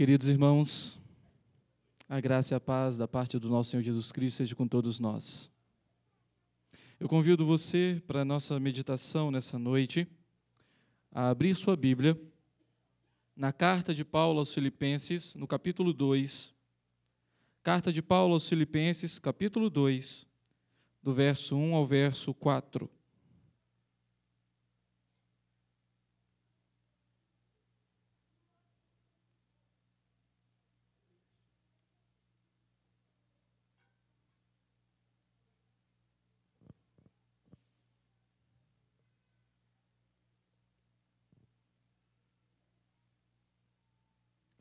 Queridos irmãos, a graça e a paz da parte do nosso Senhor Jesus Cristo seja com todos nós. Eu convido você para a nossa meditação nessa noite a abrir sua Bíblia na carta de Paulo aos Filipenses, no capítulo 2. Carta de Paulo aos Filipenses, capítulo 2, do verso 1 ao verso 4.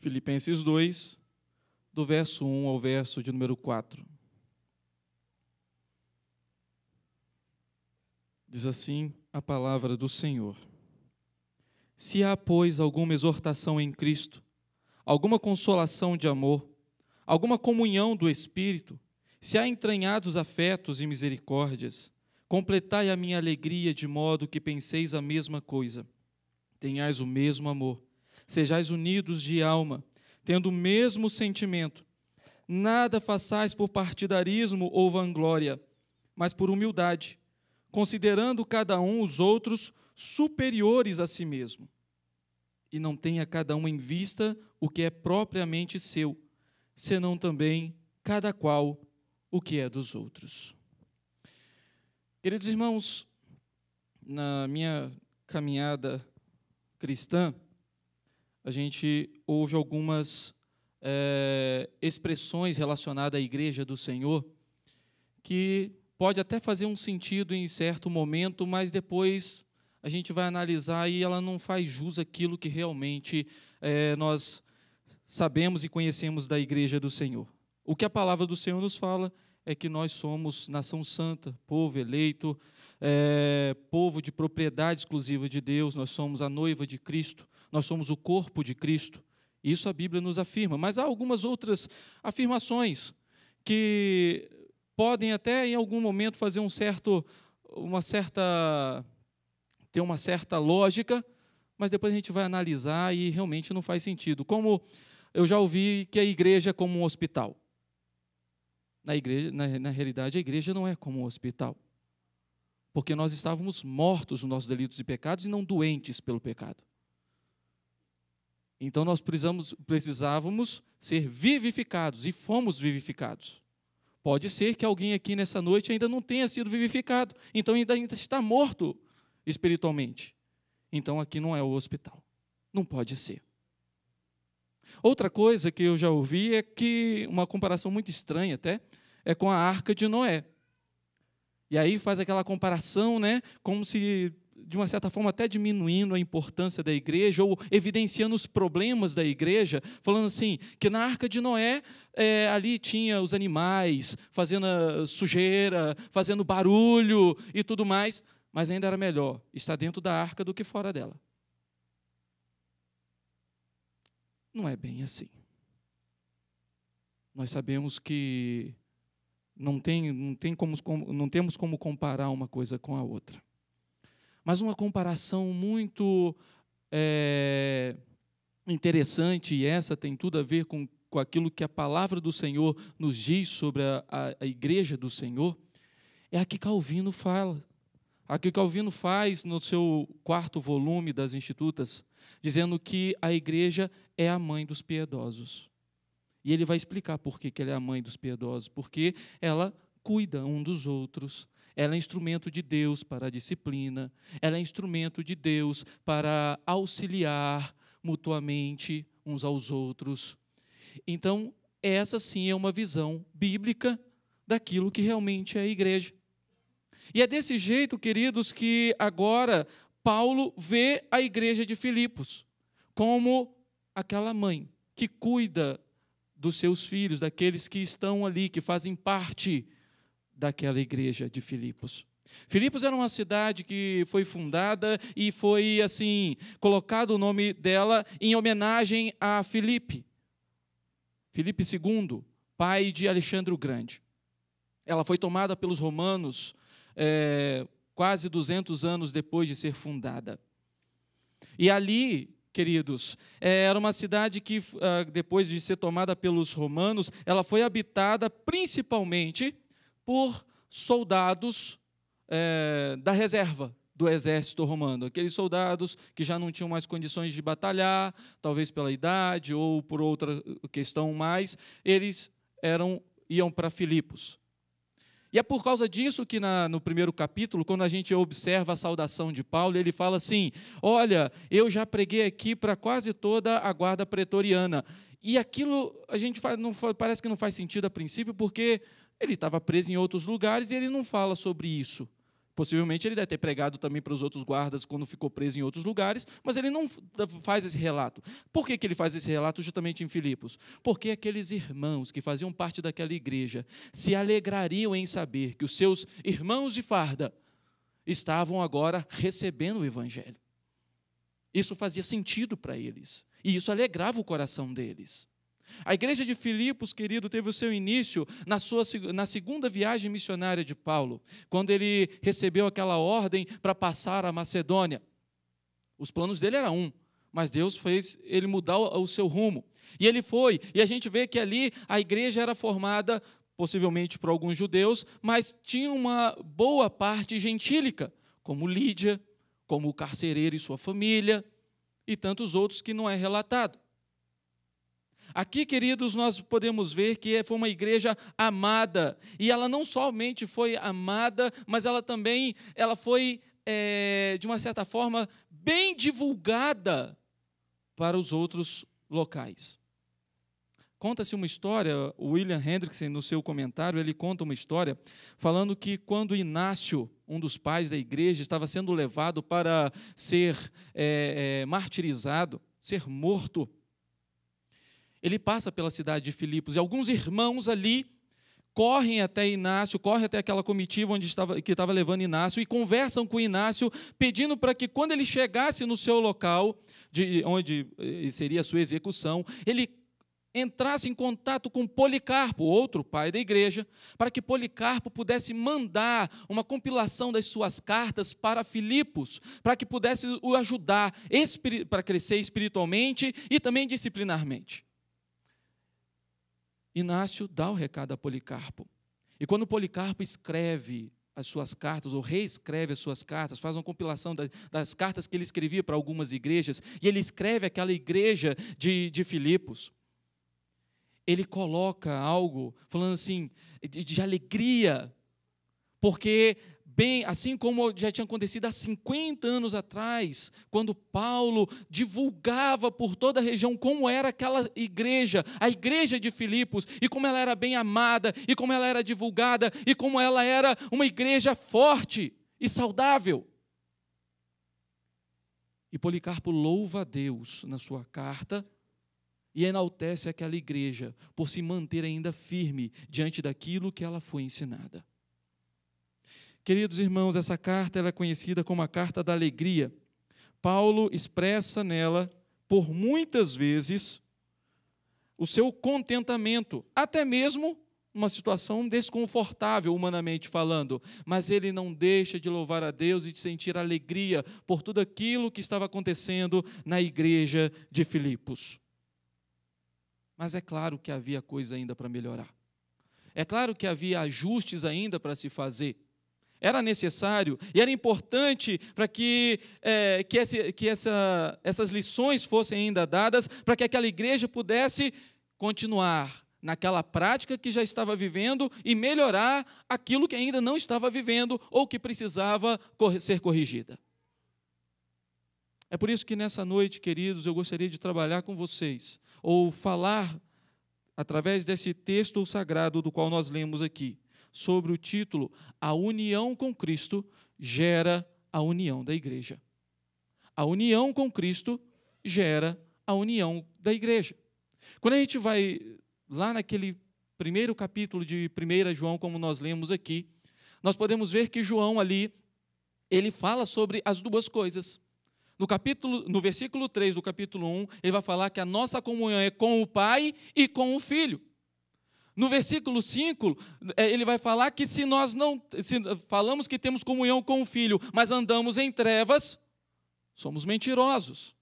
Filipenses 2, do verso 1 ao verso de número 4. Diz assim a palavra do Senhor. Se há, pois, alguma exortação em Cristo, alguma consolação de amor, alguma comunhão do Espírito, se há entranhados afetos e misericórdias, completai a minha alegria de modo que penseis a mesma coisa, tenhais o mesmo amor Sejais unidos de alma, tendo o mesmo sentimento. Nada façais por partidarismo ou vanglória, mas por humildade, considerando cada um os outros superiores a si mesmo. E não tenha cada um em vista o que é propriamente seu, senão também cada qual o que é dos outros. Queridos irmãos, na minha caminhada cristã, a gente ouve algumas é, expressões relacionadas à igreja do Senhor que pode até fazer um sentido em certo momento, mas depois a gente vai analisar e ela não faz jus àquilo que realmente é, nós sabemos e conhecemos da igreja do Senhor. O que a palavra do Senhor nos fala é que nós somos nação santa, povo eleito, é, povo de propriedade exclusiva de Deus, nós somos a noiva de Cristo, nós somos o corpo de Cristo. Isso a Bíblia nos afirma. Mas há algumas outras afirmações que podem até em algum momento fazer um certo, uma certa, ter uma certa lógica, mas depois a gente vai analisar e realmente não faz sentido. Como eu já ouvi que a igreja é como um hospital. Na, igreja, na, na realidade, a igreja não é como um hospital. Porque nós estávamos mortos nos nossos delitos e pecados e não doentes pelo pecado. Então nós precisamos, precisávamos ser vivificados e fomos vivificados. Pode ser que alguém aqui nessa noite ainda não tenha sido vivificado, então ainda, ainda está morto espiritualmente. Então aqui não é o hospital. Não pode ser. Outra coisa que eu já ouvi é que uma comparação muito estranha até é com a arca de Noé. E aí faz aquela comparação, né, como se de uma certa forma, até diminuindo a importância da igreja ou evidenciando os problemas da igreja, falando assim: que na arca de Noé é, ali tinha os animais fazendo ah, sujeira, fazendo barulho e tudo mais, mas ainda era melhor estar dentro da arca do que fora dela. Não é bem assim. Nós sabemos que não, tem, não, tem como, não temos como comparar uma coisa com a outra. Mas uma comparação muito é, interessante, e essa tem tudo a ver com, com aquilo que a palavra do Senhor nos diz sobre a, a, a igreja do Senhor, é a que Calvino fala. A que Calvino faz no seu quarto volume das Institutas, dizendo que a igreja é a mãe dos piedosos. E ele vai explicar por que, que ela é a mãe dos piedosos, porque ela cuida um dos outros, ela é instrumento de Deus para a disciplina, ela é instrumento de Deus para auxiliar mutuamente uns aos outros. Então, essa sim é uma visão bíblica daquilo que realmente é a igreja. E é desse jeito, queridos, que agora Paulo vê a igreja de Filipos como aquela mãe que cuida dos seus filhos, daqueles que estão ali, que fazem parte daquela igreja de Filipos. Filipos era uma cidade que foi fundada e foi assim colocado o nome dela em homenagem a Filipe. Filipe II, pai de Alexandre o Grande. Ela foi tomada pelos romanos é, quase 200 anos depois de ser fundada. E ali, queridos, eh, era uma cidade que, ah, depois de ser tomada pelos romanos, ela foi habitada principalmente por soldados é, da reserva do exército romano, aqueles soldados que já não tinham mais condições de batalhar, talvez pela idade ou por outra questão mais, eles eram iam para Filipos. E é por causa disso que na, no primeiro capítulo, quando a gente observa a saudação de Paulo, ele fala assim: Olha, eu já preguei aqui para quase toda a guarda pretoriana. E aquilo a gente faz, não, parece que não faz sentido a princípio, porque ele estava preso em outros lugares e ele não fala sobre isso. Possivelmente ele deve ter pregado também para os outros guardas quando ficou preso em outros lugares, mas ele não faz esse relato. Por que, que ele faz esse relato justamente em Filipos? Porque aqueles irmãos que faziam parte daquela igreja se alegrariam em saber que os seus irmãos de farda estavam agora recebendo o evangelho. Isso fazia sentido para eles e isso alegrava o coração deles. A igreja de Filipos, querido, teve o seu início na, sua, na segunda viagem missionária de Paulo, quando ele recebeu aquela ordem para passar a Macedônia. Os planos dele eram um, mas Deus fez ele mudar o seu rumo. E ele foi, e a gente vê que ali a igreja era formada, possivelmente por alguns judeus, mas tinha uma boa parte gentílica, como Lídia, como o carcereiro e sua família, e tantos outros que não é relatado. Aqui, queridos, nós podemos ver que foi uma igreja amada. E ela não somente foi amada, mas ela também ela foi, é, de uma certa forma, bem divulgada para os outros locais. Conta-se uma história, William Hendrickson, no seu comentário, ele conta uma história falando que quando Inácio, um dos pais da igreja, estava sendo levado para ser é, é, martirizado, ser morto, ele passa pela cidade de Filipos e alguns irmãos ali correm até Inácio, correm até aquela comitiva onde estava, que estava levando Inácio e conversam com Inácio, pedindo para que quando ele chegasse no seu local, de onde eh, seria a sua execução, ele entrasse em contato com Policarpo, outro pai da igreja, para que Policarpo pudesse mandar uma compilação das suas cartas para Filipos, para que pudesse o ajudar para crescer espiritualmente e também disciplinarmente. Inácio dá o recado a Policarpo. E quando Policarpo escreve as suas cartas, ou reescreve as suas cartas, faz uma compilação das cartas que ele escrevia para algumas igrejas, e ele escreve aquela igreja de, de Filipos. Ele coloca algo falando assim, de, de alegria, porque bem, assim como já tinha acontecido há 50 anos atrás, quando Paulo divulgava por toda a região como era aquela igreja, a igreja de Filipos, e como ela era bem amada, e como ela era divulgada, e como ela era uma igreja forte e saudável. E Policarpo louva a Deus na sua carta e enaltece aquela igreja por se manter ainda firme diante daquilo que ela foi ensinada. Queridos irmãos, essa carta é conhecida como a carta da alegria. Paulo expressa nela, por muitas vezes, o seu contentamento, até mesmo uma situação desconfortável, humanamente falando, mas ele não deixa de louvar a Deus e de sentir alegria por tudo aquilo que estava acontecendo na igreja de Filipos. Mas é claro que havia coisa ainda para melhorar. É claro que havia ajustes ainda para se fazer. Era necessário e era importante para que, é, que, esse, que essa, essas lições fossem ainda dadas, para que aquela igreja pudesse continuar naquela prática que já estava vivendo e melhorar aquilo que ainda não estava vivendo ou que precisava ser corrigida. É por isso que nessa noite, queridos, eu gostaria de trabalhar com vocês ou falar através desse texto sagrado do qual nós lemos aqui, sobre o título A União com Cristo gera a união da igreja. A união com Cristo gera a união da igreja. Quando a gente vai lá naquele primeiro capítulo de 1 João, como nós lemos aqui, nós podemos ver que João ali, ele fala sobre as duas coisas. No, capítulo, no versículo 3 do capítulo 1, ele vai falar que a nossa comunhão é com o Pai e com o Filho. No versículo 5, é, ele vai falar que se nós não se falamos que temos comunhão com o Filho, mas andamos em trevas, somos mentirosos.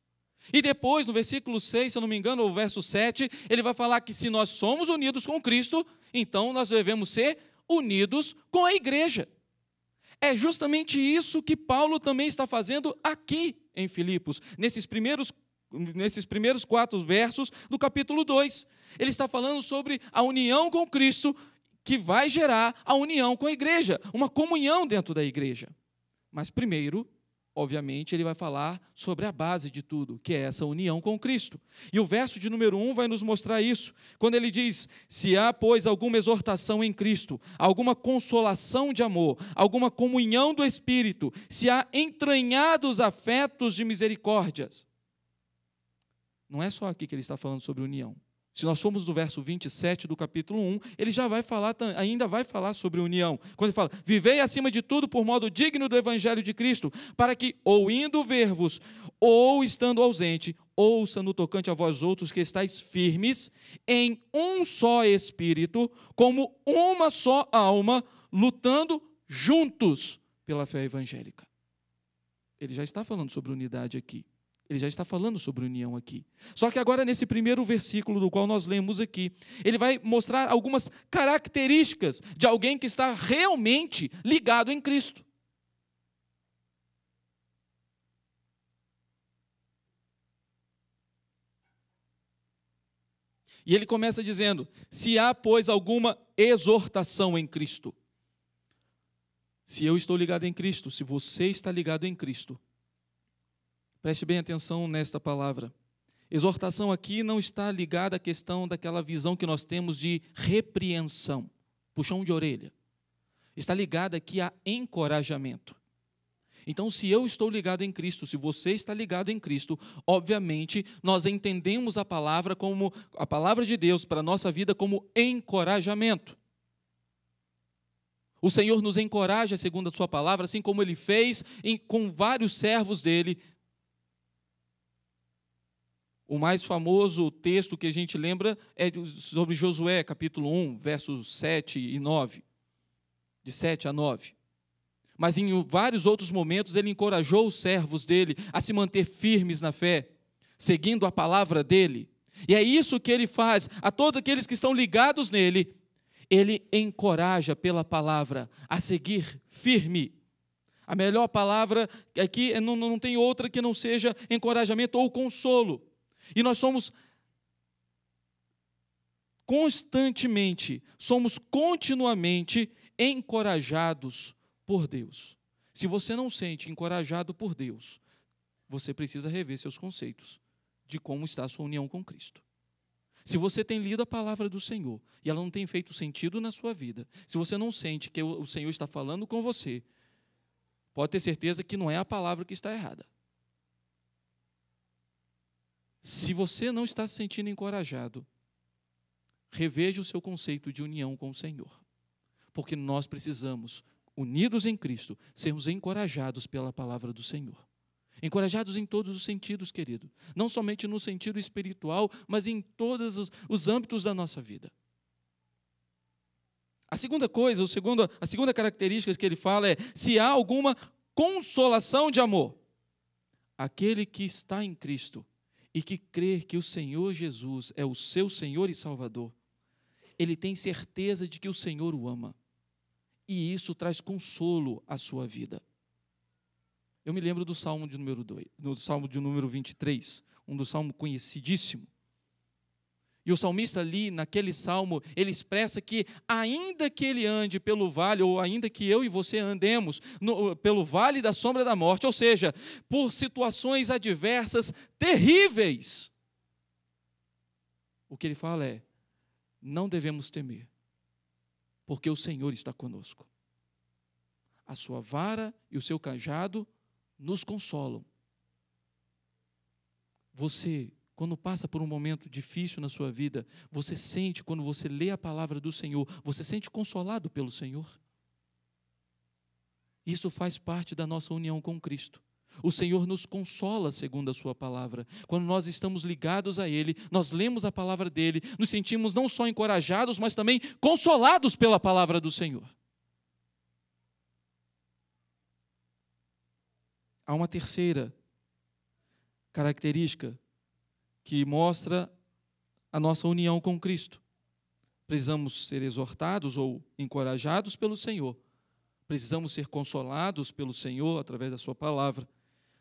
E depois, no versículo 6, se eu não me engano, ou verso 7, ele vai falar que se nós somos unidos com Cristo, então nós devemos ser unidos com a igreja. É justamente isso que Paulo também está fazendo aqui em Filipos, nesses primeiros nesses primeiros quatro versos do capítulo 2. Ele está falando sobre a união com Cristo que vai gerar a união com a igreja, uma comunhão dentro da igreja. Mas primeiro, obviamente, ele vai falar sobre a base de tudo, que é essa união com Cristo. E o verso de número 1 um vai nos mostrar isso, quando ele diz: Se há, pois, alguma exortação em Cristo, alguma consolação de amor, alguma comunhão do Espírito, se há entranhados afetos de misericórdias. Não é só aqui que ele está falando sobre união. Se nós formos do verso 27 do capítulo 1, ele já vai falar, ainda vai falar sobre união. Quando ele fala: Vivei acima de tudo por modo digno do evangelho de Cristo, para que, ou indo ver-vos, ou estando ausente, ouça no tocante a vós outros que estáis firmes em um só espírito, como uma só alma, lutando juntos pela fé evangélica. Ele já está falando sobre unidade aqui. Ele já está falando sobre união aqui. Só que agora, nesse primeiro versículo do qual nós lemos aqui, ele vai mostrar algumas características de alguém que está realmente ligado em Cristo. E ele começa dizendo: se há, pois, alguma exortação em Cristo. Se eu estou ligado em Cristo, se você está ligado em Cristo, Preste bem atenção nesta palavra. Exortação aqui não está ligada à questão daquela visão que nós temos de repreensão, puxão de orelha. Está ligada aqui a encorajamento. Então, se eu estou ligado em Cristo, se você está ligado em Cristo, obviamente nós entendemos a palavra como a palavra de Deus para a nossa vida como encorajamento. O Senhor nos encoraja, segundo a sua palavra, assim como ele fez em, com vários servos dele o mais famoso texto que a gente lembra é sobre Josué, capítulo 1, versos 7 e 9. De 7 a 9. Mas em vários outros momentos ele encorajou os servos dele a se manter firmes na fé, seguindo a palavra dele. E é isso que ele faz a todos aqueles que estão ligados nele. Ele encoraja pela palavra a seguir firme. A melhor palavra aqui é, não, não tem outra que não seja encorajamento ou consolo. E nós somos constantemente, somos continuamente encorajados por Deus. Se você não sente encorajado por Deus, você precisa rever seus conceitos de como está a sua união com Cristo. Se você tem lido a palavra do Senhor e ela não tem feito sentido na sua vida, se você não sente que o Senhor está falando com você, pode ter certeza que não é a palavra que está errada. Se você não está se sentindo encorajado, reveja o seu conceito de união com o Senhor. Porque nós precisamos, unidos em Cristo, sermos encorajados pela palavra do Senhor. Encorajados em todos os sentidos, querido. Não somente no sentido espiritual, mas em todos os, âmbitos da nossa vida. A segunda coisa, o segundo, a segunda característica que ele fala é: se há alguma consolação de amor, aquele que está em Cristo e que crer que o Senhor Jesus é o seu Senhor e Salvador, ele tem certeza de que o Senhor o ama. E isso traz consolo à sua vida. Eu me lembro do Salmo de número 2, do Salmo de número 23, um dos salmos conhecidíssimo, e o salmista ali, naquele salmo, ele expressa que, ainda que ele ande pelo vale, ou ainda que eu e você andemos no, pelo vale da sombra da morte, ou seja, por situações adversas terríveis, o que ele fala é: não devemos temer, porque o Senhor está conosco. A sua vara e o seu cajado nos consolam. Você quando passa por um momento difícil na sua vida, você sente, quando você lê a palavra do Senhor, você sente consolado pelo Senhor? Isso faz parte da nossa união com Cristo. O Senhor nos consola segundo a Sua palavra. Quando nós estamos ligados a Ele, nós lemos a palavra dele, nos sentimos não só encorajados, mas também consolados pela palavra do Senhor. Há uma terceira característica que mostra a nossa união com Cristo. Precisamos ser exortados ou encorajados pelo Senhor. Precisamos ser consolados pelo Senhor através da Sua palavra.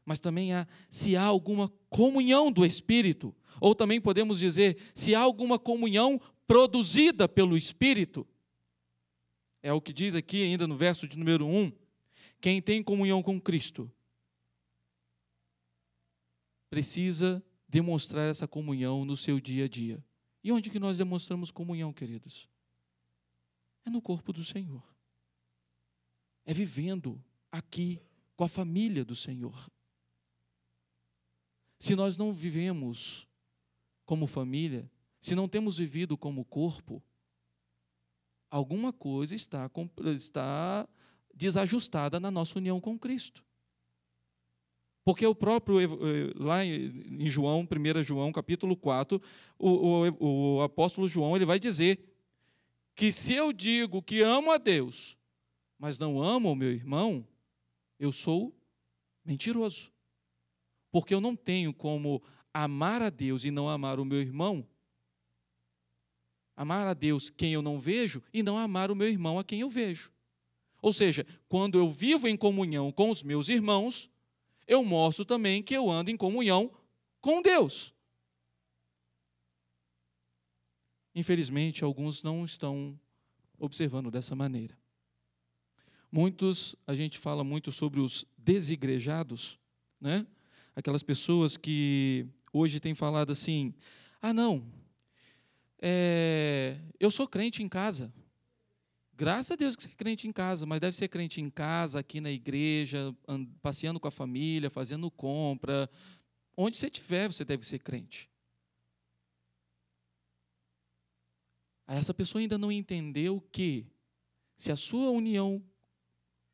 Mas também há, se há alguma comunhão do Espírito, ou também podemos dizer, se há alguma comunhão produzida pelo Espírito. É o que diz aqui ainda no verso de número 1. Quem tem comunhão com Cristo precisa demonstrar essa comunhão no seu dia a dia. E onde que nós demonstramos comunhão, queridos? É no corpo do Senhor. É vivendo aqui com a família do Senhor. Se nós não vivemos como família, se não temos vivido como corpo, alguma coisa está, está desajustada na nossa união com Cristo. Porque o próprio, eh, lá em João, 1 João, capítulo 4, o, o, o, apóstolo João ele vai dizer que se eu digo que amo a Deus, mas não amo o meu irmão, eu sou mentiroso. Porque eu não tenho como amar a Deus e não amar o meu irmão. Amar a Deus quem eu não vejo e não amar o meu irmão a quem eu vejo. Ou seja, quando eu vivo em comunhão com os meus irmãos, eu mostro também que eu ando em comunhão com Deus. Infelizmente, alguns não estão observando dessa maneira. Muitos, a gente fala muito sobre os desigrejados, né? Aquelas pessoas que hoje têm falado assim: ah, não, é, eu sou crente em casa, Graças a Deus que você é crente em casa, mas deve ser crente em casa, aqui na igreja, passeando com a família, fazendo compra. Onde você estiver, você deve ser crente. Essa pessoa ainda não entendeu que, se a sua união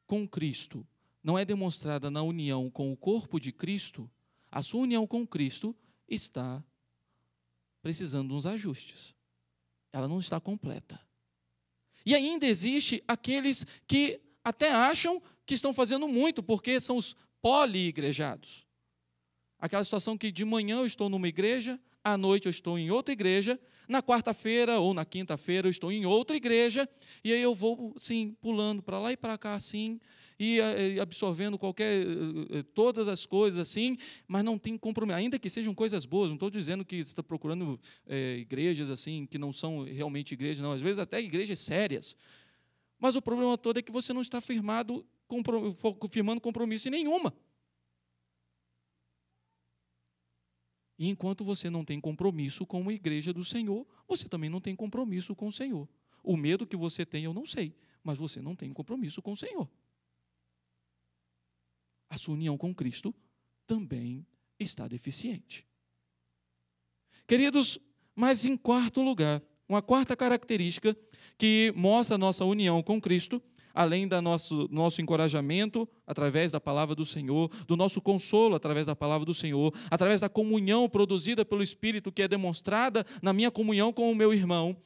com Cristo não é demonstrada na união com o corpo de Cristo, a sua união com Cristo está precisando de uns ajustes. Ela não está completa. E ainda existe aqueles que até acham que estão fazendo muito, porque são os poli Aquela situação que de manhã eu estou numa igreja, à noite eu estou em outra igreja, na quarta-feira ou na quinta-feira eu estou em outra igreja, e aí eu vou, sim, pulando para lá e para cá, assim, eh, eh, e absorvendo qualquer eh, todas as coisas assim, mas não tem compromisso, ainda que sejam coisas boas. Não estou dizendo que está procurando é, igrejas assim que não são realmente igrejas, não. Às vezes até igrejas sérias. Mas o problema todo é que você não está firmado, firmando compromisso em nenhuma. E enquanto você não tem compromisso com a igreja do Senhor, você também não tem compromisso com o Senhor. O medo que você tem, eu não sei, mas você não tem compromisso com o Senhor a sua união com Cristo também está deficiente. Queridos, mas em quarto lugar, uma quarta característica que mostra a nossa união com Cristo, além do nosso, nosso encorajamento através da palavra do Senhor, do nosso consolo através da palavra do Senhor, através da comunhão produzida pelo Espírito que é demonstrada na minha comunhão com o meu irmão,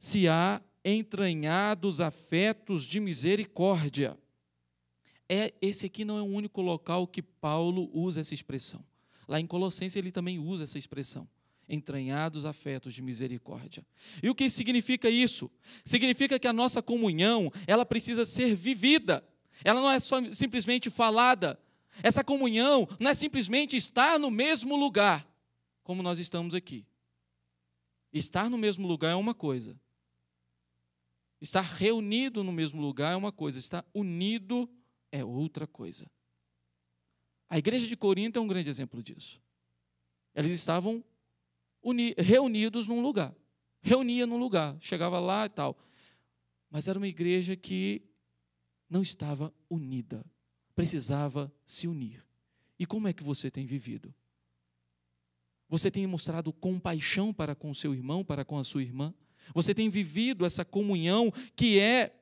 se há entranhados afetos de misericórdia. É esse aqui não é o único local que Paulo usa essa expressão. Lá em Colossenses ele também usa essa expressão. Entranhados afetos de misericórdia. E o que significa isso? Significa que a nossa comunhão, ela precisa ser vivida. Ela não é só simplesmente falada. Essa comunhão não é simplesmente estar no mesmo lugar, como nós estamos aqui. Estar no mesmo lugar é uma coisa. Estar reunido no mesmo lugar é uma coisa. Estar unido é outra coisa. A igreja de Corinto é um grande exemplo disso. Eles estavam reunidos num lugar, reunia num lugar, chegava lá e tal. Mas era uma igreja que não estava unida, precisava se unir. E como é que você tem vivido? Você tem mostrado compaixão para com seu irmão, para com a sua irmã? Você tem vivido essa comunhão que é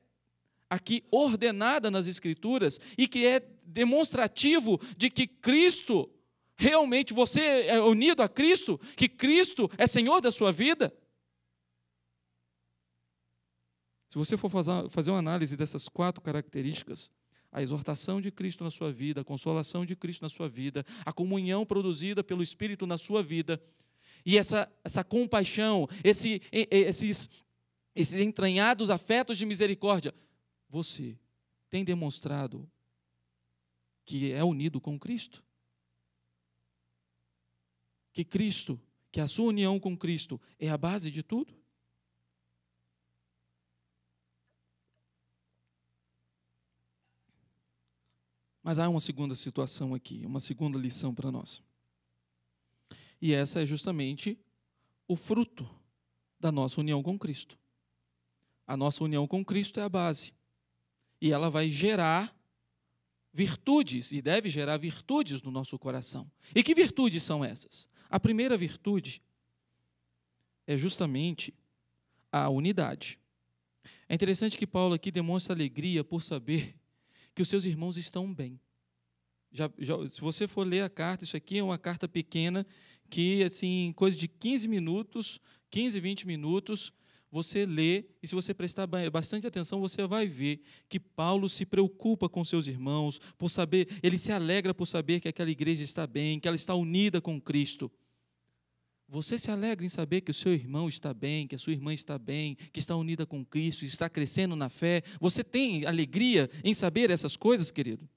aqui ordenada nas Escrituras e que é demonstrativo de que Cristo, realmente você é unido a Cristo, que Cristo é Senhor da sua vida. Se você for fazer uma análise dessas quatro características, a exortação de Cristo na sua vida, a consolação de Cristo na sua vida, a comunhão produzida pelo Espírito na sua vida, e essa, essa compaixão, esse, esses, esses entranhados afetos de misericórdia, você tem demonstrado que é unido com Cristo? Que Cristo, que a sua união com Cristo é a base de tudo? Mas há uma segunda situação aqui, uma segunda lição para nós. E essa é justamente o fruto da nossa união com Cristo. A nossa união com Cristo é a base e ela vai gerar virtudes e deve gerar virtudes no nosso coração. E que virtudes são essas? A primeira virtude é justamente a unidade. É interessante que Paulo aqui demonstra alegria por saber que os seus irmãos estão bem. Já, já, se você for ler a carta, isso aqui é uma carta pequena que, assim, coisa de 15 minutos, 15, 20 minutos, você lê, e se você prestar bastante atenção, você vai ver que Paulo se preocupa com seus irmãos, por saber, ele se alegra por saber que aquela igreja está bem, que ela está unida com Cristo. Você se alegra em saber que o seu irmão está bem, que a sua irmã está bem, que está unida com Cristo, está crescendo na fé? Você tem alegria em saber essas coisas, querido?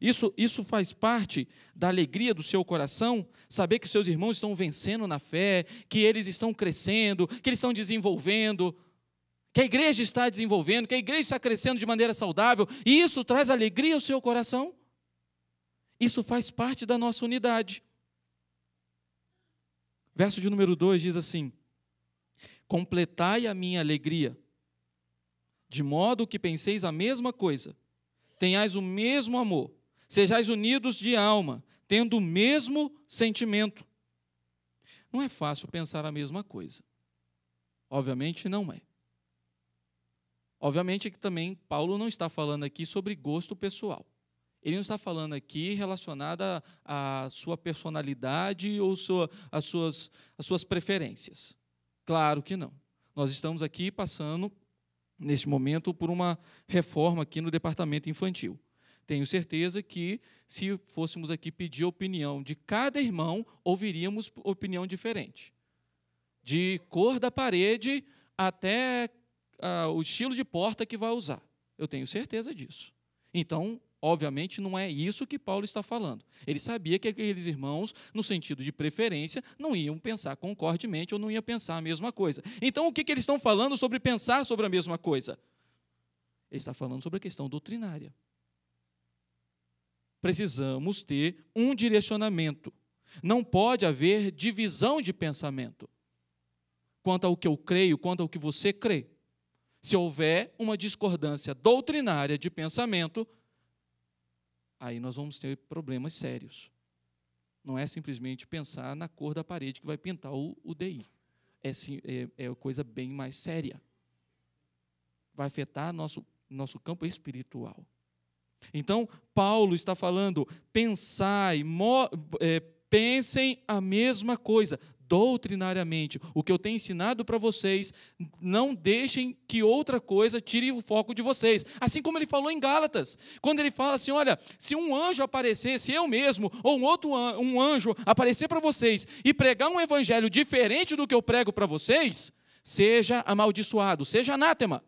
Isso, isso faz parte da alegria do seu coração, saber que seus irmãos estão vencendo na fé, que eles estão crescendo, que eles estão desenvolvendo, que a igreja está desenvolvendo, que a igreja está crescendo de maneira saudável, e isso traz alegria ao seu coração. Isso faz parte da nossa unidade. Verso de número 2 diz assim: Completai a minha alegria, de modo que penseis a mesma coisa, tenhais o mesmo amor Sejais unidos de alma, tendo o mesmo sentimento. Não é fácil pensar a mesma coisa. Obviamente não é. Obviamente que também Paulo não está falando aqui sobre gosto pessoal. Ele não está falando aqui relacionado à sua personalidade ou sua, às, suas, às suas preferências. Claro que não. Nós estamos aqui passando, neste momento, por uma reforma aqui no departamento infantil. Tenho certeza que, se fôssemos aqui pedir a opinião de cada irmão, ouviríamos opinião diferente. De cor da parede até ah, o estilo de porta que vai usar. Eu tenho certeza disso. Então, obviamente, não é isso que Paulo está falando. Ele sabia que aqueles irmãos, no sentido de preferência, não iam pensar concordemente ou não iam pensar a mesma coisa. Então, o que, que eles estão falando sobre pensar sobre a mesma coisa? Ele está falando sobre a questão doutrinária precisamos ter um direcionamento. Não pode haver divisão de pensamento quanto ao que eu creio, quanto ao que você crê. Se houver uma discordância doutrinária de pensamento, aí nós vamos ter problemas sérios. Não é simplesmente pensar na cor da parede que vai pintar o, o DI. É, sim, é, é coisa bem mais séria. Vai afetar nosso, nosso campo espiritual. Então, Paulo está falando: pensai, é, pensem a mesma coisa, doutrinariamente. O que eu tenho ensinado para vocês, não deixem que outra coisa tire o foco de vocês. Assim como ele falou em Gálatas, quando ele fala assim: olha, se um anjo aparecer, se eu mesmo ou um outro anjo, um anjo aparecer para vocês e pregar um evangelho diferente do que eu prego para vocês, seja amaldiçoado, seja anátema.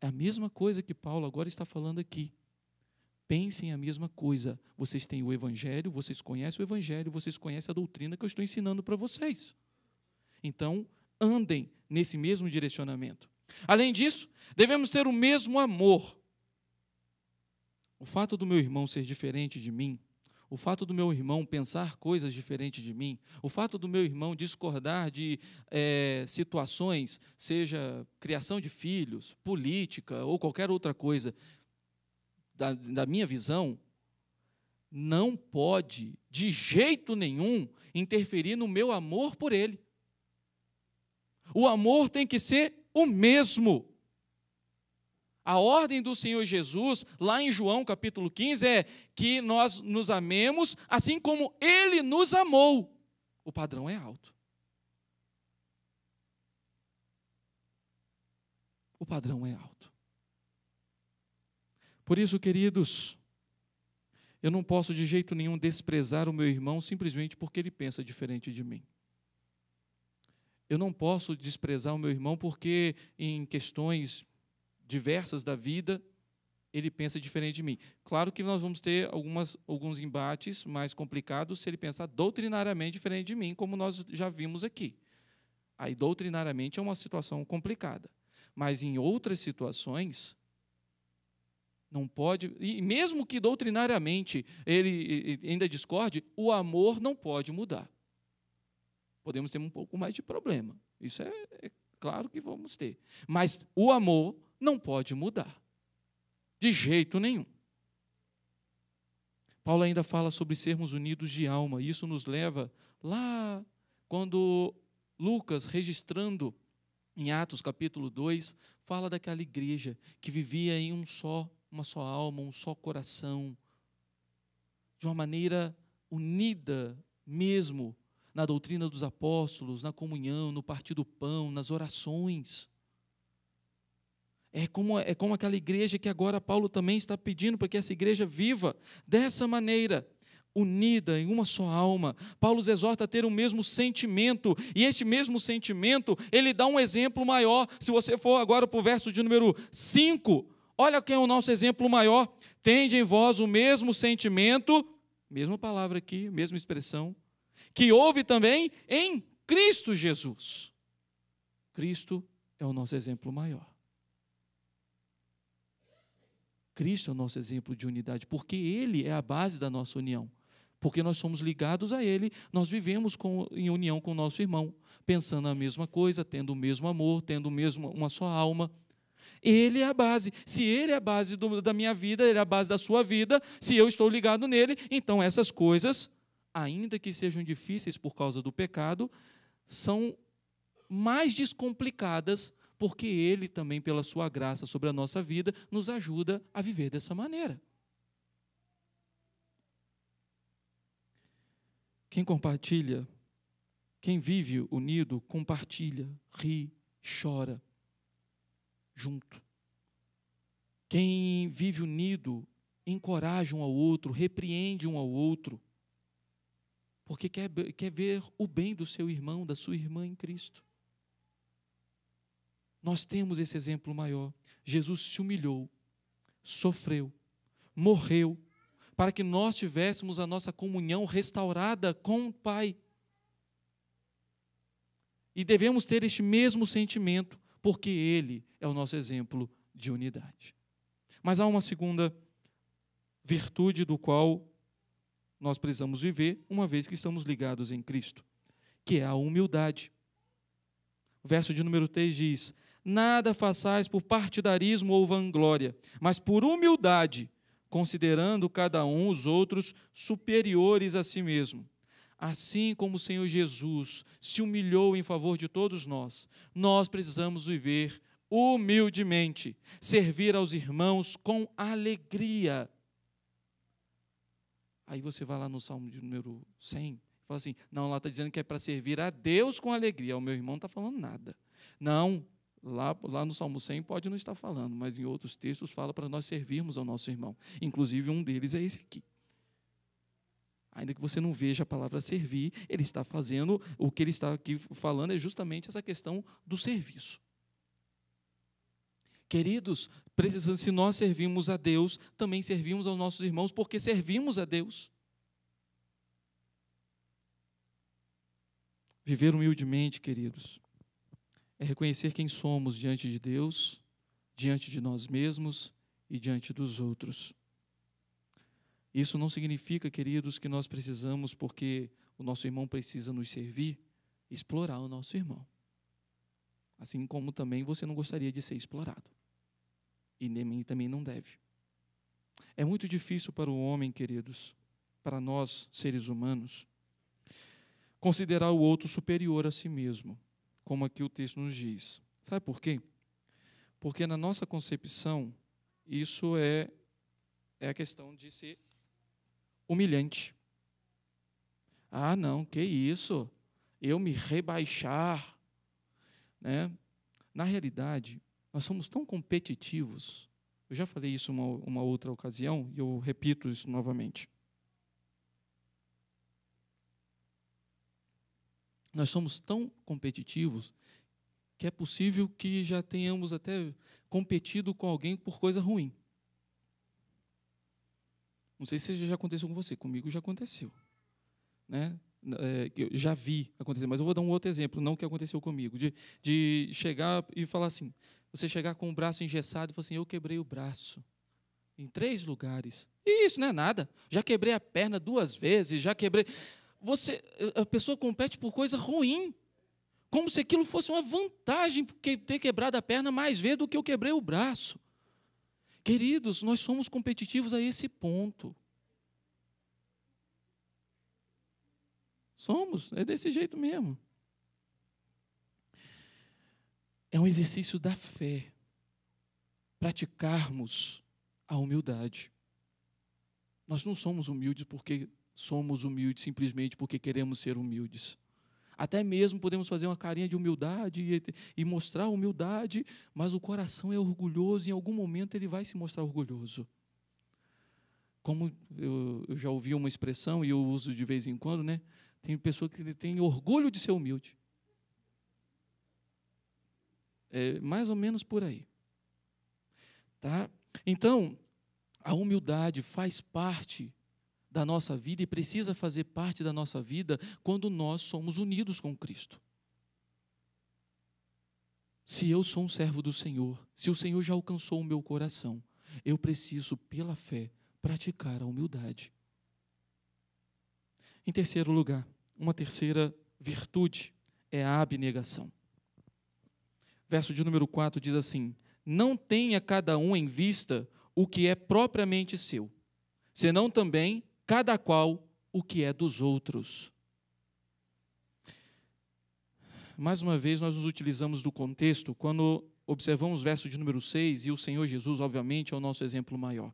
É a mesma coisa que Paulo agora está falando aqui. Pensem a mesma coisa. Vocês têm o Evangelho, vocês conhecem o Evangelho, vocês conhecem a doutrina que eu estou ensinando para vocês. Então, andem nesse mesmo direcionamento. Além disso, devemos ter o mesmo amor. O fato do meu irmão ser diferente de mim o fato do meu irmão pensar coisas diferentes de mim, o fato do meu irmão discordar de é, situações, seja criação de filhos, política ou qualquer outra coisa, da, da minha visão, não pode, de jeito nenhum, interferir no meu amor por ele. O amor tem que ser o mesmo. A ordem do Senhor Jesus, lá em João capítulo 15, é que nós nos amemos assim como ele nos amou. O padrão é alto. O padrão é alto. Por isso, queridos, eu não posso de jeito nenhum desprezar o meu irmão simplesmente porque ele pensa diferente de mim. Eu não posso desprezar o meu irmão porque, em questões diversas da vida, ele pensa diferente de mim. Claro que nós vamos ter algumas, alguns embates mais complicados se ele pensar doutrinariamente diferente de mim, como nós já vimos aqui. Aí, doutrinariamente, é uma situação complicada. Mas em outras situações, não pode. E mesmo que doutrinariamente ele ainda discorde, o amor não pode mudar. Podemos ter um pouco mais de problema. Isso é, é claro que vamos ter. Mas o amor não pode mudar, de jeito nenhum. Paulo ainda fala sobre sermos unidos de alma, e isso nos leva lá quando Lucas, registrando em Atos capítulo 2, fala daquela igreja que vivia em um só, uma só alma, um só coração, de uma maneira unida mesmo na doutrina dos apóstolos, na comunhão, no partir do pão, nas orações. É como, é como aquela igreja que agora Paulo também está pedindo para que essa igreja viva dessa maneira, unida em uma só alma. Paulo os exorta a ter o mesmo sentimento, e este mesmo sentimento, ele dá um exemplo maior. Se você for agora para o verso de número 5, olha quem é o nosso exemplo maior. Tende em vós o mesmo sentimento, mesma palavra aqui, mesma expressão, que houve também em Cristo Jesus. Cristo é o nosso exemplo maior. Cristo é o nosso exemplo de unidade, porque Ele é a base da nossa união. Porque nós somos ligados a Ele, nós vivemos com, em união com o nosso irmão, pensando a mesma coisa, tendo o mesmo amor, tendo o mesmo, uma só alma. Ele é a base. Se Ele é a base do, da minha vida, Ele é a base da sua vida, se eu estou ligado nele, então essas coisas, ainda que sejam difíceis por causa do pecado, são mais descomplicadas porque Ele também, pela Sua graça sobre a nossa vida, nos ajuda a viver dessa maneira. Quem compartilha, quem vive unido, compartilha, ri, chora, junto. Quem vive unido, encoraja um ao outro, repreende um ao outro, porque quer, quer ver o bem do seu irmão, da sua irmã em Cristo. Nós temos esse exemplo maior. Jesus se humilhou, sofreu, morreu, para que nós tivéssemos a nossa comunhão restaurada com o Pai. E devemos ter este mesmo sentimento, porque Ele é o nosso exemplo de unidade. Mas há uma segunda virtude do qual nós precisamos viver, uma vez que estamos ligados em Cristo, que é a humildade. O verso de número 3 diz: nada façais por partidarismo ou vanglória, mas por humildade, considerando cada um os outros superiores a si mesmo. Assim como o Senhor Jesus se humilhou em favor de todos nós, nós precisamos viver humildemente, servir aos irmãos com alegria. Aí você vai lá no Salmo de número 100, fala assim: não, lá está dizendo que é para servir a Deus com alegria. O meu irmão não está falando nada. Não, Lá, lá no Salmo 100 pode não estar falando, mas em outros textos fala para nós servirmos ao nosso irmão. Inclusive, um deles é esse aqui. Ainda que você não veja a palavra servir, ele está fazendo, o que ele está aqui falando é justamente essa questão do serviço. Queridos, precisamos se nós servimos a Deus, também servimos aos nossos irmãos, porque servimos a Deus. Viver humildemente, queridos, é reconhecer quem somos diante de Deus, diante de nós mesmos e diante dos outros. Isso não significa, queridos, que nós precisamos, porque o nosso irmão precisa nos servir, explorar o nosso irmão. Assim como também você não gostaria de ser explorado. E nem também não deve. É muito difícil para o homem, queridos, para nós, seres humanos, considerar o outro superior a si mesmo como aqui o texto nos diz. Sabe por quê? Porque na nossa concepção, isso é, é a questão de ser humilhante. Ah, não, que isso? Eu me rebaixar. Né? Na realidade, nós somos tão competitivos. Eu já falei isso uma, uma outra ocasião e eu repito isso novamente. Nós somos tão competitivos que é possível que já tenhamos até competido com alguém por coisa ruim. Não sei se já aconteceu com você, comigo já aconteceu. Né? É, eu já vi acontecer, mas eu vou dar um outro exemplo, não que aconteceu comigo, de, de chegar e falar assim, você chegar com o braço engessado e falar assim, eu quebrei o braço em três lugares. E isso não é nada. Já quebrei a perna duas vezes, já quebrei você, a pessoa compete por coisa ruim, como se aquilo fosse uma vantagem porque ter quebrado a perna mais vezes do que eu quebrei o braço. Queridos, nós somos competitivos a esse ponto. Somos, é desse jeito mesmo. É um exercício da fé praticarmos a humildade. Nós não somos humildes porque somos humildes simplesmente porque queremos ser humildes. Até mesmo podemos fazer uma carinha de humildade e, e mostrar humildade, mas o coração é orgulhoso, e em algum momento ele vai se mostrar orgulhoso. Como eu, eu já ouvi uma expressão e eu uso de vez em quando, né? Tem pessoa que tem orgulho de ser humilde. É mais ou menos por aí. Tá? Então, a humildade faz parte da nossa vida e precisa fazer parte da nossa vida quando nós somos unidos com Cristo. Se eu sou um servo do Senhor, se o Senhor já alcançou o meu coração, eu preciso, pela fé, praticar a humildade. Em terceiro lugar, uma terceira virtude é a abnegação. Verso de número 4 diz assim: Não tenha cada um em vista o que é propriamente seu, senão também cada qual o que é dos outros. Mais uma vez, nós nos utilizamos do contexto quando observamos o verso de número 6, e o Senhor Jesus, obviamente, é o nosso exemplo maior.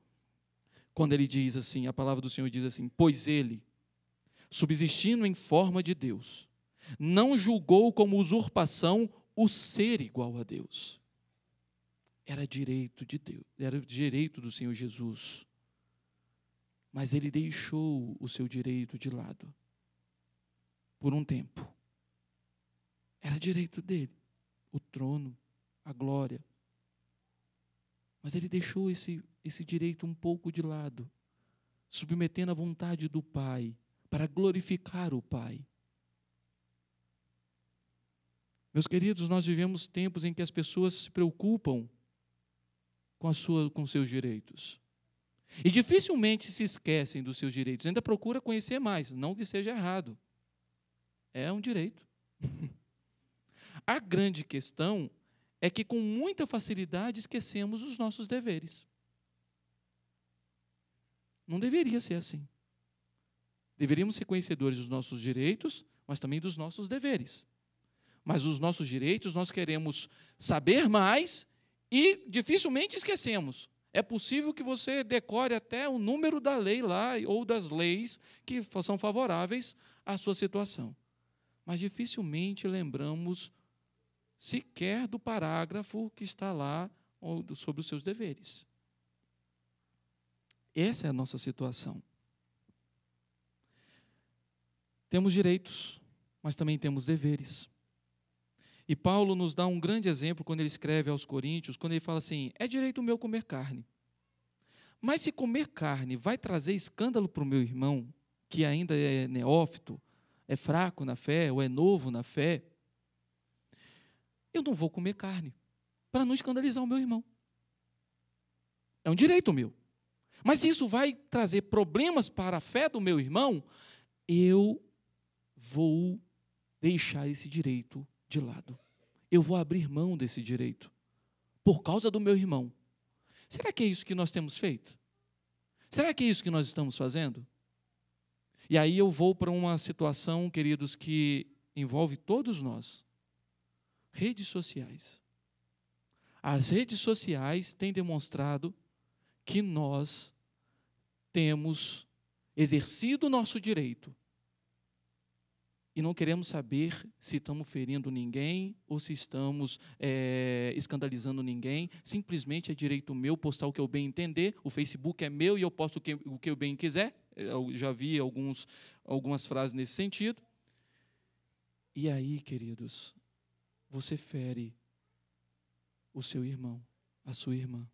Quando ele diz assim, a palavra do Senhor diz assim: Pois ele, subsistindo em forma de Deus, não julgou como usurpação o ser igual a Deus. Era direito de Deus, era direito do Senhor Jesus mas ele deixou o seu direito de lado por um tempo. Era direito dele, o trono, a glória. Mas ele deixou esse, esse direito um pouco de lado, submetendo a vontade do Pai, para glorificar o Pai. Meus queridos, nós vivemos tempos em que as pessoas se preocupam com, a sua, com seus direitos. E dificilmente se esquecem dos seus direitos, ainda procura conhecer mais, não que seja errado. É um direito. A grande questão é que com muita facilidade esquecemos os nossos deveres. Não deveria ser assim. Deveríamos ser conhecedores dos nossos direitos, mas também dos nossos deveres. Mas os nossos direitos nós queremos saber mais e dificilmente esquecemos é possível que você decore até o número da lei lá ou das leis que são favoráveis à sua situação. Mas dificilmente lembramos sequer do parágrafo que está lá sobre os seus deveres. Essa é a nossa situação. Temos direitos, mas também temos deveres. E Paulo nos dá um grande exemplo quando ele escreve aos Coríntios, quando ele fala assim: é direito meu comer carne. Mas se comer carne vai trazer escândalo para o meu irmão, que ainda é neófito, é fraco na fé ou é novo na fé, eu não vou comer carne para não escandalizar o meu irmão. É um direito meu. Mas se isso vai trazer problemas para a fé do meu irmão, eu vou deixar esse direito de lado. Eu vou abrir mão desse direito por causa do meu irmão. Será que é isso que nós temos feito? Será que é isso que nós estamos fazendo? E aí eu vou para uma situação, queridos, que envolve todos nós: redes sociais. As redes sociais têm demonstrado que nós temos exercido o nosso direito e não queremos saber se estamos ferindo ninguém ou se estamos é, escandalizando ninguém. Simplesmente é direito meu postar o que eu bem entender. O Facebook é meu e eu posto o que, o que eu bem quiser. Eu já vi alguns, algumas frases nesse sentido. E aí, queridos, você fere o seu irmão, a sua irmã.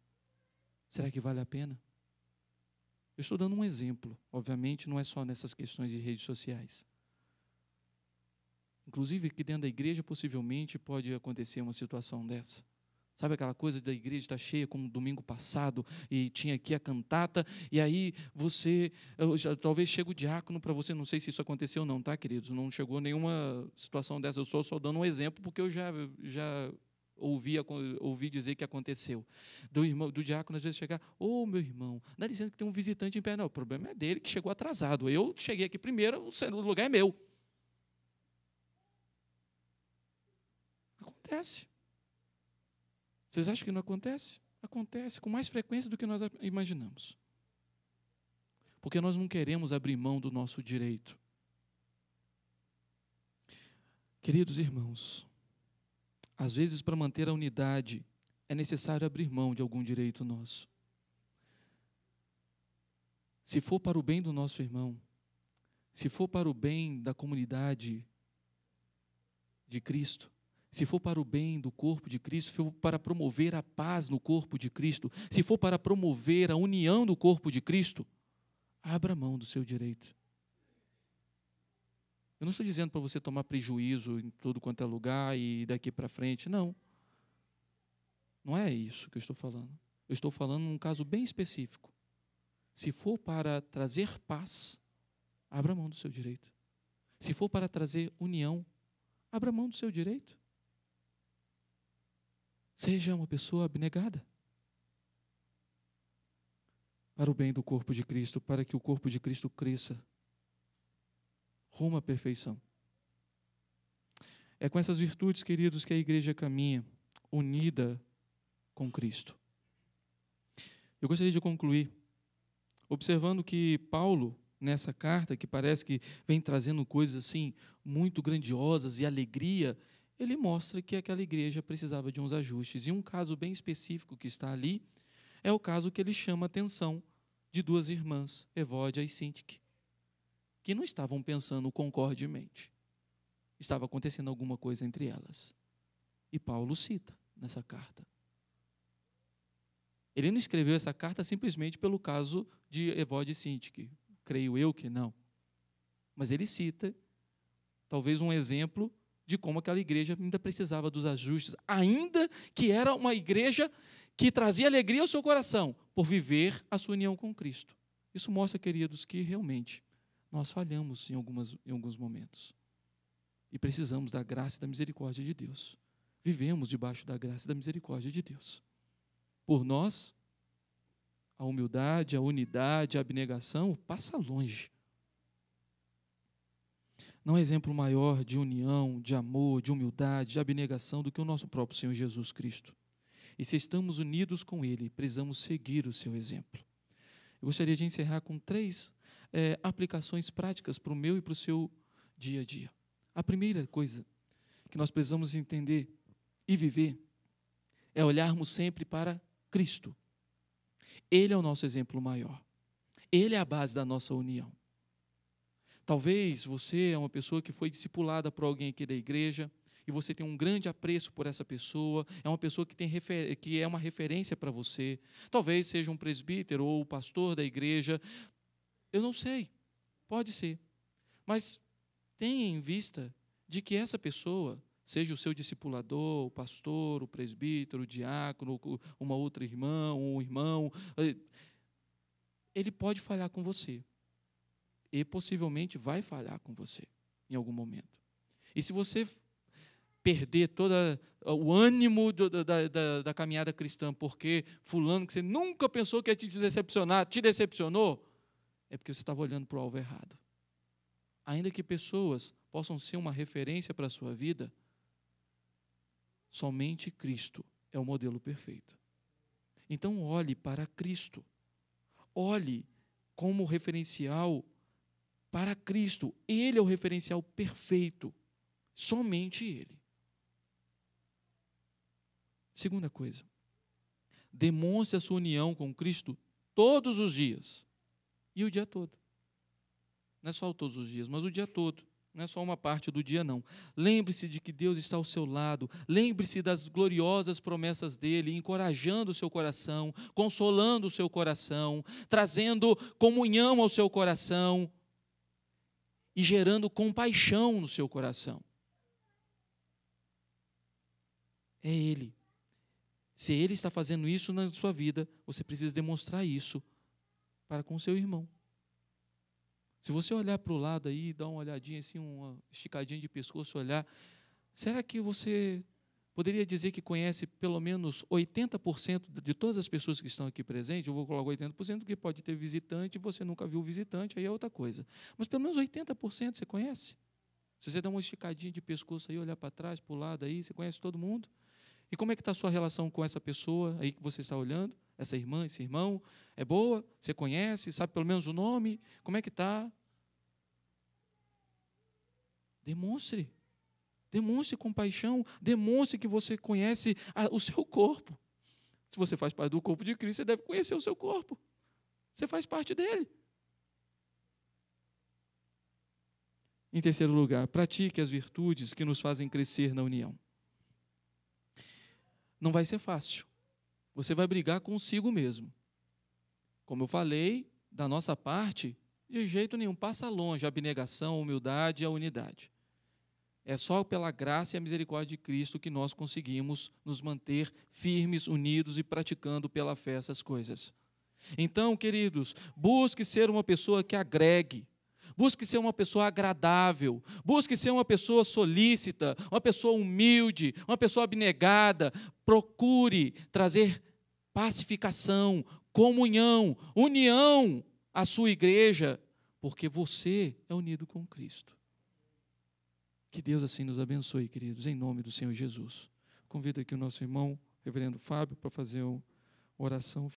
Será que vale a pena? Eu estou dando um exemplo. Obviamente, não é só nessas questões de redes sociais. Inclusive, que dentro da igreja possivelmente pode acontecer uma situação dessa. Sabe aquela coisa da igreja estar cheia, como domingo passado, e tinha aqui a cantata, e aí você, já, talvez chegue o diácono para você, não sei se isso aconteceu ou não, tá, queridos? Não chegou nenhuma situação dessa, eu estou só dando um exemplo, porque eu já, já ouvi, ouvi dizer que aconteceu. Do, irmão, do diácono às vezes chegar, ô oh, meu irmão, dá licença que tem um visitante em pé. Não, o problema é dele que chegou atrasado. Eu cheguei aqui primeiro, o lugar é meu. Acontece. Vocês acham que não acontece? Acontece com mais frequência do que nós imaginamos. Porque nós não queremos abrir mão do nosso direito. Queridos irmãos, às vezes para manter a unidade é necessário abrir mão de algum direito nosso. Se for para o bem do nosso irmão, se for para o bem da comunidade de Cristo, se for para o bem do corpo de Cristo, se for para promover a paz no corpo de Cristo, se for para promover a união do corpo de Cristo, abra mão do seu direito. Eu não estou dizendo para você tomar prejuízo em tudo quanto é lugar e daqui para frente, não. Não é isso que eu estou falando. Eu estou falando num caso bem específico. Se for para trazer paz, abra mão do seu direito. Se for para trazer união, abra mão do seu direito. Seja uma pessoa abnegada para o bem do corpo de Cristo, para que o corpo de Cristo cresça rumo à perfeição. É com essas virtudes, queridos, que a igreja caminha, unida com Cristo. Eu gostaria de concluir observando que Paulo, nessa carta, que parece que vem trazendo coisas assim muito grandiosas e alegria ele mostra que aquela igreja precisava de uns ajustes. E um caso bem específico que está ali é o caso que ele chama a atenção de duas irmãs, Evódia e Sintik, que não estavam pensando concordemente. Estava acontecendo alguma coisa entre elas. E Paulo cita nessa carta. Ele não escreveu essa carta simplesmente pelo caso de Evódia e Sintik, creio eu que não. Mas ele cita, talvez um exemplo de como aquela igreja ainda precisava dos ajustes, ainda que era uma igreja que trazia alegria ao seu coração por viver a sua união com Cristo. Isso mostra, queridos, que realmente nós falhamos em, algumas, em alguns momentos e precisamos da graça e da misericórdia de Deus. Vivemos debaixo da graça e da misericórdia de Deus. Por nós, a humildade, a unidade, a abnegação passa longe. Não há é exemplo maior de união, de amor, de humildade, de abnegação do que o nosso próprio Senhor Jesus Cristo. E se estamos unidos com Ele, precisamos seguir o seu exemplo. Eu gostaria de encerrar com três é, aplicações práticas para o meu e para o seu dia a dia. A primeira coisa que nós precisamos entender e viver é olharmos sempre para Cristo. Ele é o nosso exemplo maior. Ele é a base da nossa união. Talvez você é uma pessoa que foi discipulada por alguém aqui da igreja e você tem um grande apreço por essa pessoa, é uma pessoa que, tem que é uma referência para você. Talvez seja um presbítero ou o pastor da igreja. Eu não sei. Pode ser. Mas tenha em vista de que essa pessoa, seja o seu discipulador, o pastor, o presbítero, o diácono, uma outra irmã, um irmão, eh, ele pode falhar com você e possivelmente vai falhar com você em algum momento. E se você perder todo ah, o ânimo da, da, da, da, caminhada cristã, porque fulano que você nunca pensou que ia te decepcionar, te decepcionou, é porque você estava olhando para o alvo errado. Ainda que pessoas possam ser uma referência para a sua vida, somente Cristo é o modelo perfeito. Então olhe para Cristo. Olhe como referencial para Cristo. Ele é o referencial perfeito, somente Ele. Segunda coisa, demonstre a sua união com Cristo todos os dias e o dia todo. Não é só todos os dias, mas o dia todo. Não é só uma parte do dia, não. Lembre-se de que Deus está ao seu lado. Lembre-se das gloriosas promessas dele, encorajando o seu coração, consolando o seu coração, trazendo comunhão ao seu coração e gerando compaixão no seu coração. É Ele. Se Ele está fazendo isso na sua vida, você precisa demonstrar isso para com seu irmão. Se você olhar para o lado aí, dar uma olhadinha assim, uma esticadinha de pescoço, olhar, será que você poderia dizer que conhece pelo menos 80% de todas as pessoas que estão aqui presentes, eu vou colocar 80%, porque pode ter visitante, você nunca viu visitante, aí é outra coisa. Mas pelo menos 80% você conhece. Se você der uma esticadinha de pescoço aí, olhar para trás, para o lado aí, você conhece todo mundo. E como é que está a sua relação com essa pessoa aí que você está olhando? Essa irmã, esse irmão? É boa? Você conhece? Sabe pelo menos o nome? Como é que está? Demonstre. Demonstre compaixão, demonstre que você conhece a, o seu corpo. Se você faz parte do corpo de Cristo, você deve conhecer o seu corpo. Você faz parte dele. Em terceiro lugar, pratique as virtudes que nos fazem crescer na união. Não vai ser fácil. Você vai brigar consigo mesmo. Como eu falei, da nossa parte, de jeito nenhum, passa longe a abnegação, a humildade e a unidade. É só pela graça e a misericórdia de Cristo que nós conseguimos nos manter firmes, unidos e praticando pela fé essas coisas. Então, queridos, busque ser uma pessoa que agregue, busque ser uma pessoa agradável, busque ser uma pessoa solícita, uma pessoa humilde, uma pessoa abnegada. Procure trazer pacificação, comunhão, união à sua igreja, porque você é unido com Cristo. Que Deus assim nos abençoe, queridos, em nome do Senhor Jesus. Convido aqui o nosso irmão, reverendo Fábio, para fazer uma oração.